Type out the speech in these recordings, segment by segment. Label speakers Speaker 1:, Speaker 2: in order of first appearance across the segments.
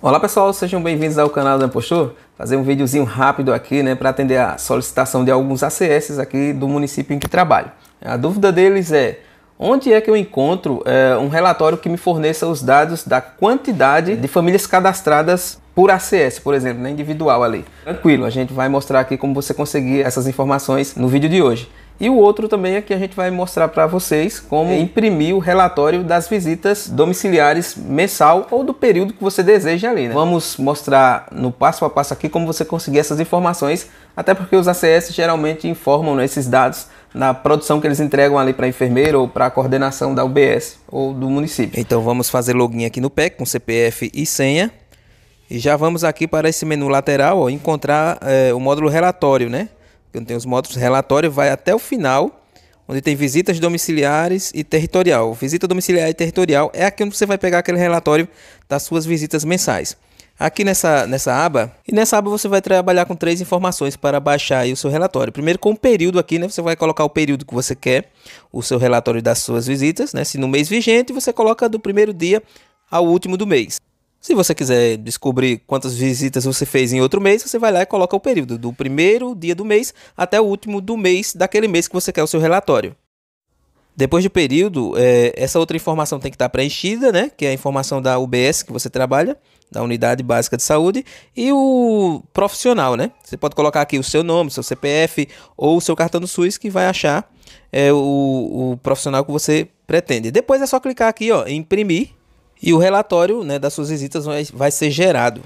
Speaker 1: Olá pessoal, sejam bem-vindos ao canal da Impostor. Fazer um videozinho rápido aqui, né, para atender a solicitação de alguns ACS aqui do município em que trabalho. A dúvida deles é Onde é que eu encontro é, um relatório que me forneça os dados da quantidade de famílias cadastradas por ACS, por exemplo, na né, individual ali? Tranquilo, a gente vai mostrar aqui como você conseguir essas informações no vídeo de hoje. E o outro também é que a gente vai mostrar para vocês como imprimir o relatório das visitas domiciliares mensal ou do período que você deseja ali. Né? Vamos mostrar no passo a passo aqui como você conseguir essas informações, até porque os ACS geralmente informam né, esses dados na produção que eles entregam ali para a enfermeira ou para a coordenação da UBS ou do município. Então vamos fazer login aqui no PEC com CPF e senha. E já vamos aqui para esse menu lateral, ó, encontrar é, o módulo relatório, né? Eu tenho os módulos relatório, vai até o final, onde tem visitas domiciliares e territorial. Visita domiciliar e territorial é aqui onde você vai pegar aquele relatório das suas visitas mensais aqui nessa, nessa aba. E nessa aba você vai trabalhar com três informações para baixar aí o seu relatório. Primeiro com o período aqui, né? Você vai colocar o período que você quer, o seu relatório das suas visitas, né? Se no mês vigente, você coloca do primeiro dia ao último do mês. Se você quiser descobrir quantas visitas você fez em outro mês, você vai lá e coloca o período do primeiro dia do mês até o último do mês daquele mês que você quer o seu relatório. Depois do período, é, essa outra informação tem que estar preenchida, né? Que é a informação da UBS que você trabalha, da Unidade Básica de Saúde, e o profissional, né? Você pode colocar aqui o seu nome, seu CPF ou o seu cartão do SUS que vai achar é, o, o profissional que você pretende. Depois é só clicar aqui, ó, em imprimir e o relatório né, das suas visitas vai, vai ser gerado.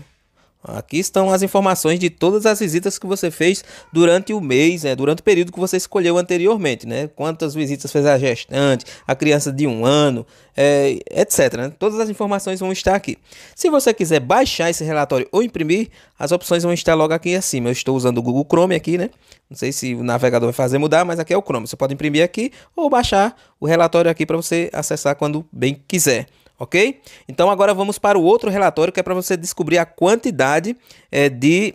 Speaker 1: Aqui estão as informações de todas as visitas que você fez durante o mês, né? durante o período que você escolheu anteriormente, né? Quantas visitas fez a gestante, a criança de um ano, é, etc. Né? Todas as informações vão estar aqui. Se você quiser baixar esse relatório ou imprimir, as opções vão estar logo aqui acima. Eu estou usando o Google Chrome aqui, né? Não sei se o navegador vai fazer mudar, mas aqui é o Chrome. Você pode imprimir aqui ou baixar o relatório aqui para você acessar quando bem quiser ok? Então agora vamos para o outro relatório que é para você descobrir a quantidade é, de,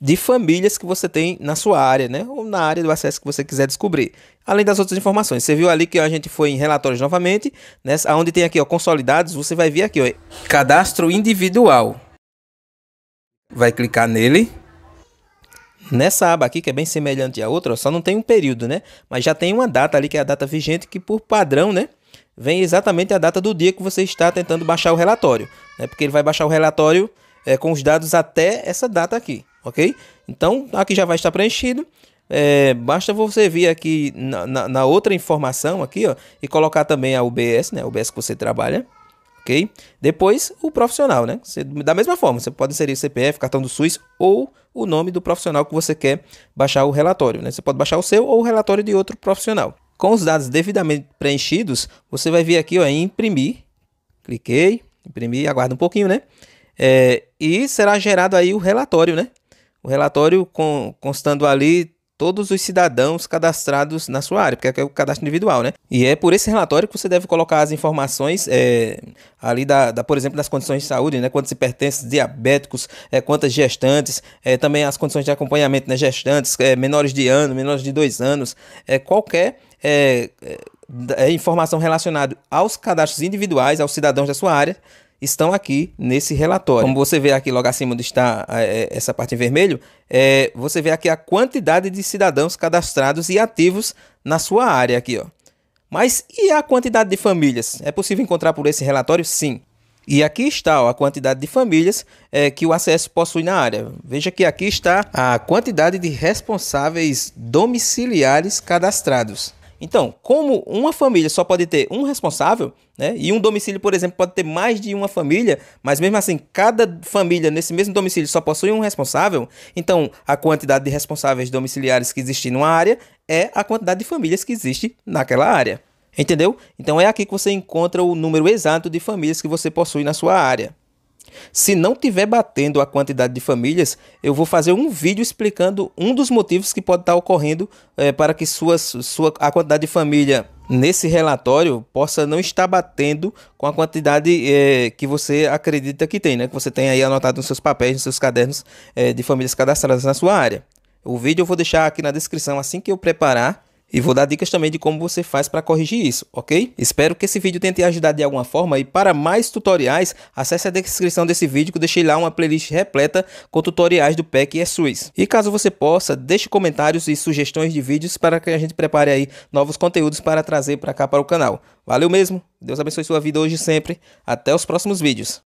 Speaker 1: de famílias que você tem na sua área, né? Ou na área do acesso que você quiser descobrir. Além das outras informações, você viu ali que a gente foi em relatórios novamente, né? Onde tem aqui ó, consolidados, você vai ver aqui ó, cadastro individual. Vai clicar nele. Nessa aba aqui, que é bem semelhante à outra, ó, só não tem um período, né? Mas já tem uma data ali, que é a data vigente, que por padrão, né? vem exatamente a data do dia que você está tentando baixar o relatório, né? porque ele vai baixar o relatório é, com os dados até essa data aqui, ok? Então, aqui já vai estar preenchido. É, basta você vir aqui na, na, na, outra informação aqui, ó, e colocar também a UBS, né? A UBS que você trabalha, ok? Depois, o profissional, né? Você, da mesma forma, você pode inserir CPF, cartão do SUS ou o nome do profissional que você quer baixar o relatório, né? Você pode baixar o seu ou o relatório de outro profissional. Com os dados devidamente preenchidos, você vai vir aqui ó, em imprimir. Cliquei, imprimi, aguarda um pouquinho, né? É, e será gerado aí o relatório, né? O relatório com, constando ali todos os cidadãos cadastrados na sua área, porque é o cadastro individual, né? E é por esse relatório que você deve colocar as informações é, ali, da, da, por exemplo, das condições de saúde, né? Quantos hipertensos, diabéticos, é, quantas gestantes, é, também as condições de acompanhamento, né? Gestantes, é, menores de ano, menores de dois anos, é, qualquer é, é, é informação relacionada aos cadastros individuais, aos cidadãos da sua área, estão aqui nesse relatório. Como você vê aqui logo acima onde está é, é, essa parte em vermelho, é, você vê aqui a quantidade de cidadãos cadastrados e ativos na sua área aqui, ó. Mas e a quantidade de famílias? É possível encontrar por esse relatório? Sim. E aqui está ó, a quantidade de famílias é, que o acesso possui na área. Veja que aqui está a quantidade de responsáveis domiciliares cadastrados. Então, como uma família só pode ter um responsável, né? E um domicílio, por exemplo, pode ter mais de uma família, mas mesmo assim, cada família nesse mesmo domicílio só possui um responsável, então a quantidade de responsáveis domiciliares que existe numa área é a quantidade de famílias que existe naquela área. Entendeu? Então é aqui que você encontra o número exato de famílias que você possui na sua área. Se não tiver batendo a quantidade de famílias, eu vou fazer um vídeo explicando um dos motivos que pode estar ocorrendo é, para que sua, sua, a quantidade de família nesse relatório possa não estar batendo com a quantidade é, que você acredita que tem, né? que você tem aí anotado nos seus papéis, nos seus cadernos é, de famílias cadastradas na sua área. O vídeo eu vou deixar aqui na descrição assim que eu preparar e vou dar dicas também de como você faz para corrigir isso, ok? Espero que esse vídeo tenha te ajudado de alguma forma e para mais tutoriais, acesse a descrição desse vídeo que eu deixei lá uma playlist repleta com tutoriais do PEC e SUS. E caso você possa, deixe comentários e sugestões de vídeos para que a gente prepare aí novos conteúdos para trazer para cá para o canal. Valeu mesmo, Deus abençoe sua vida hoje e sempre, até os próximos vídeos.